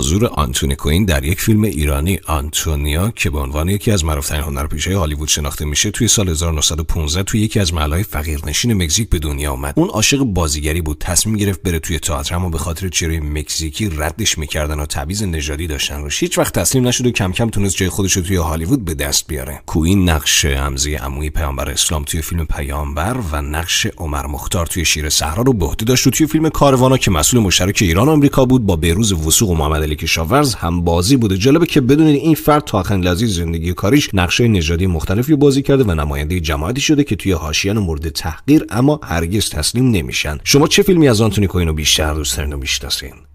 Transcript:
حضور آنتونی کوین در یک فیلم ایرانی آنتونیا که به عنوان یکی از معروفترین هنرپیشه هالیوود شناخته میشه توی سال 1915 توی یکی از محلهای فقیرنشین مکزیک به دنیا اومد اون عاشق بازیگری بود تصمیم گرفت بره توی تئاتر اما به خاطر چرای مکزیکی ردش میکردن و تبعیض نژادی داشتن روش هیچ وقت تسلیم نشد و کم کم تونست جای خودش رو توی هالیوود به دست بیاره کوین نقش امزی عموی پیامبر اسلام توی فیلم پیامبر و نقش عمر مختار توی شیر صحرا رو به عهده داشت و توی فیلم کاروانا که مسئول مشترک ایران و آمریکا بود با بهروز وسوق محمد که کشاورز هم بازی بوده جالبه که بدونید این فرد تا آخرین لحظه زندگی کاریش نقشه نژادی مختلفی بازی کرده و نماینده جماعتی شده که توی حاشیه مورد تحقیر اما هرگز تسلیم نمیشن شما چه فیلمی از آنتونی کوینو بیشتر دوست دارین و